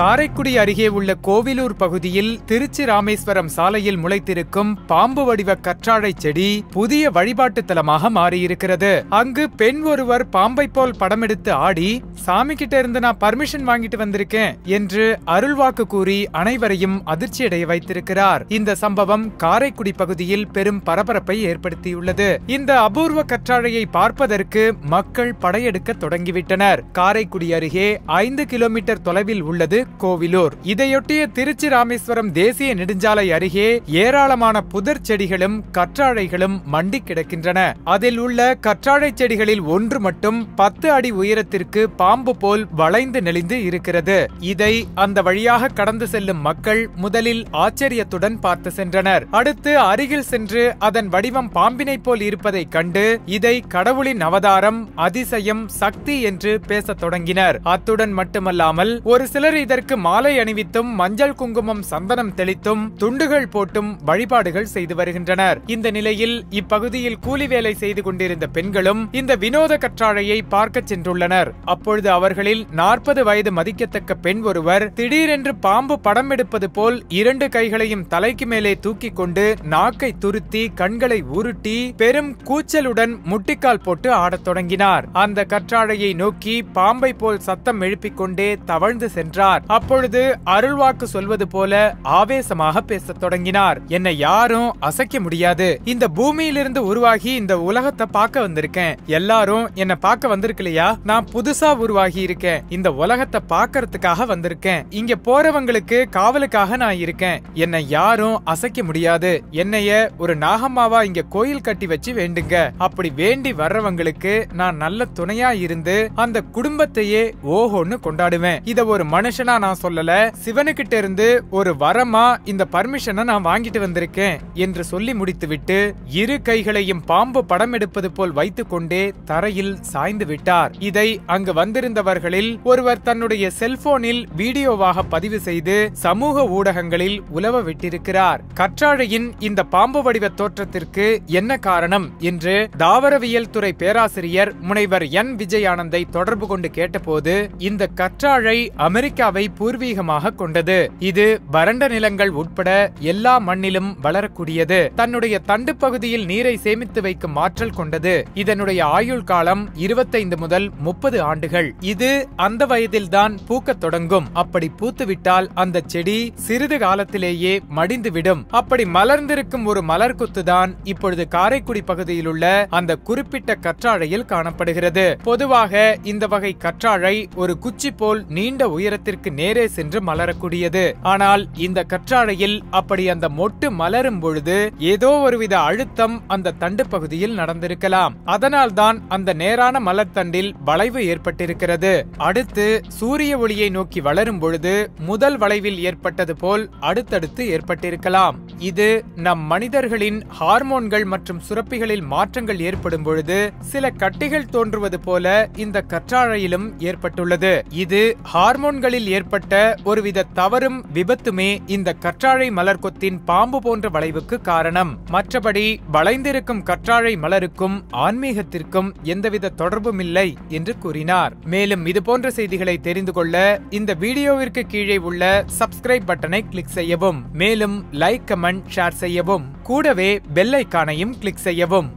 காரைக்குடி அருகே உள்ள கோவிலூர் பகுதியில் திருச்சி ராமேஸ்வரம் சாலையில் முளைத்திருக்கும் பாம்பு வடிவ கற்றாழை செடி புதிய வழிபாட்டு தலமாக மாறியிருக்கிறது அங்கு பெண் ஒருவர் பாம்பை போல் படம் எடுத்து ஆடி சாமி கிட்ட இருந்து நான் பர்மிஷன் வாங்கிட்டு வந்திருக்கேன் என்று அருள்வாக்கு கூறி அனைவரையும் அதிர்ச்சியடைய வைத்திருக்கிறார் இந்த சம்பவம் காரைக்குடி பகுதியில் பெரும் பரபரப்பை ஏற்படுத்தியுள்ளது இந்த அபூர்வ கற்றாழையை பார்ப்பதற்கு மக்கள் படையெடுக்க தொடங்கிவிட்டனர் காரைக்குடி அருகே ஐந்து கிலோமீட்டர் தொலைவில் உள்ளது கோவிலூர் இதையொட்டிய திருச்சி ராமேஸ்வரம் தேசிய நெடுஞ்சாலை அருகே ஏராளமான புதர் செடிகளும் கற்றாழைகளும் மண்டி கிடக்கின்றன அதில் உள்ள கற்றாழை செடிகளில் ஒன்று மட்டும் பத்து அடி உயரத்திற்கு பாம்பு போல் வளைந்து நெளிந்து இருக்கிறது இதை அந்த வழியாக கடந்து செல்லும் மக்கள் முதலில் ஆச்சரியத்துடன் பார்த்து சென்றனர் அடுத்து அருகில் சென்று அதன் வடிவம் பாம்பினை போல் இருப்பதைக் கண்டு இதை கடவுளின் அவதாரம் அதிசயம் சக்தி என்று பேசத் தொடங்கினர் அத்துடன் மட்டுமல்லாமல் ஒரு சிலர் இதை இதற்கு மாலை அணிவித்தும் மஞ்சள் குங்குமம் சந்தனம் தெளித்தும் துண்டுகள் போட்டும் வழிபாடுகள் செய்து வருகின்றனர் இந்த நிலையில் இப்பகுதியில் கூலி வேலை செய்து கொண்டிருந்த பெண்களும் இந்த வினோத கற்றாழையை பார்க்க சென்றுள்ளனர் அப்பொழுது அவர்களில் நாற்பது வயது மதிக்கத்தக்க பெண் ஒருவர் திடீரென்று பாம்பு படம் எடுப்பது போல் இரண்டு கைகளையும் தலைக்கு மேலே தூக்கி கொண்டு நாக்கை துருத்தி கண்களை உருட்டி பெரும் கூச்சலுடன் முட்டிக்கால் போட்டு ஆடத் தொடங்கினார் அந்த கற்றாழையை நோக்கி பாம்பை போல் சத்தம் எழுப்பிக் கொண்டே தவழ்ந்து சென்றார் அப்பொழுது அருள்வாக்கு சொல்வது போல ஆவேசமாக பேசத் தொடங்கினார் என்னை யாரும் அசைக்க முடியாது இந்த பூமியிலிருந்து உருவாகி இந்த உலகத்தை பார்க்க வந்திருக்கேன் எல்லாரும் என்ன பார்க்க வந்திருக்கலையா நான் புதுசா உருவாகி இருக்கேன் இந்த உலகத்தை பார்க்கறதுக்காக வந்திருக்கேன் இங்க போறவங்களுக்கு காவலுக்காக நான் இருக்கேன் என்னை யாரும் அசைக்க முடியாது என்னைய ஒரு நாகம்மாவா இங்க கோயில் கட்டி வச்சு வேண்டுங்க அப்படி வேண்டி வர்றவங்களுக்கு நான் நல்ல துணையா இருந்து அந்த குடும்பத்தையே ஓஹோன்னு கொண்டாடுவேன் இத ஒரு மனுஷனா வேணா நான் சொல்லல சிவனுக்கிட்ட இருந்து ஒரு வரமா இந்த பர்மிஷனை நான் வாங்கிட்டு வந்திருக்கேன் என்று சொல்லி முடித்துவிட்டு இரு கைகளையும் பாம்பு படம் எடுப்பது போல் வைத்துக் கொண்டே தரையில் சாய்ந்து விட்டார் இதை அங்கு வந்திருந்தவர்களில் ஒருவர் தன்னுடைய செல்போனில் வீடியோவாக பதிவு செய்து சமூக ஊடகங்களில் உலவ விட்டிருக்கிறார் கற்றாழையின் இந்த பாம்பு வடிவ தோற்றத்திற்கு என்ன காரணம் என்று தாவரவியல் துறை பேராசிரியர் முனைவர் என் விஜயானந்தை தொடர்பு கொண்டு கேட்டபோது இந்த கற்றாழை அமெரிக்காவை மரங்களை பூர்வீகமாக கொண்டது இது வறண்ட நிலங்கள் உட்பட எல்லா மண்ணிலும் வளரக்கூடியது தன்னுடைய தண்டு பகுதியில் நீரை சேமித்து வைக்கும் ஆற்றல் கொண்டது இதனுடைய ஆயுள் காலம் இருபத்தைந்து முதல் முப்பது ஆண்டுகள் இது அந்த வயதில்தான் பூக்க தொடங்கும் அப்படி பூத்துவிட்டால் அந்த செடி சிறிது காலத்திலேயே மடிந்துவிடும் அப்படி மலர்ந்திருக்கும் ஒரு மலர் குத்துதான் இப்பொழுது காரைக்குடி பகுதியில் உள்ள அந்த குறிப்பிட்ட கற்றாழையில் காணப்படுகிறது பொதுவாக இந்த வகை கற்றாழை ஒரு குச்சி போல் நீண்ட உயரத்திற்கு நேரே சென்று மலரக்கூடியது ஆனால் இந்த கற்றாழையில் அப்படி அந்த மொட்டு மலரும் பொழுது ஏதோ ஒருவித அழுத்தம் அந்த தண்டு பகுதியில் நடந்திருக்கலாம் அதனால்தான் அந்த நேரான தண்டில் வளைவு ஏற்பட்டிருக்கிறது அடுத்து சூரிய ஒளியை நோக்கி வளரும் பொழுது முதல் வளைவில் ஏற்பட்டது போல் அடுத்தடுத்து ஏற்பட்டிருக்கலாம் இது நம் மனிதர்களின் ஹார்மோன்கள் மற்றும் சுரப்பிகளில் மாற்றங்கள் ஏற்படும் பொழுது சில கட்டிகள் தோன்றுவது போல இந்த கற்றாழையிலும் ஏற்பட்டுள்ளது இது ஹார்மோன்களில் ஏற்பட்ட ஒருவித தவறும் விபத்துமே இந்த கற்றாழை மலர் கொத்தின் பாம்பு போன்ற வளைவுக்கு காரணம் மற்றபடி வளைந்திருக்கும் கற்றாழை மலருக்கும் ஆன்மீகத்திற்கும் எந்தவித தொடர்பும் இல்லை என்று கூறினார் மேலும் இதுபோன்ற செய்திகளை தெரிந்து கொள்ள இந்த வீடியோவிற்கு கீழே உள்ள சப்ஸ்கிரைப் பட்டனை கிளிக் செய்யவும் மேலும் லைக் கமெண்ட் ஷேர் செய்யவும் கூடவே பெல் ஐக்கானையும் கிளிக் செய்யவும்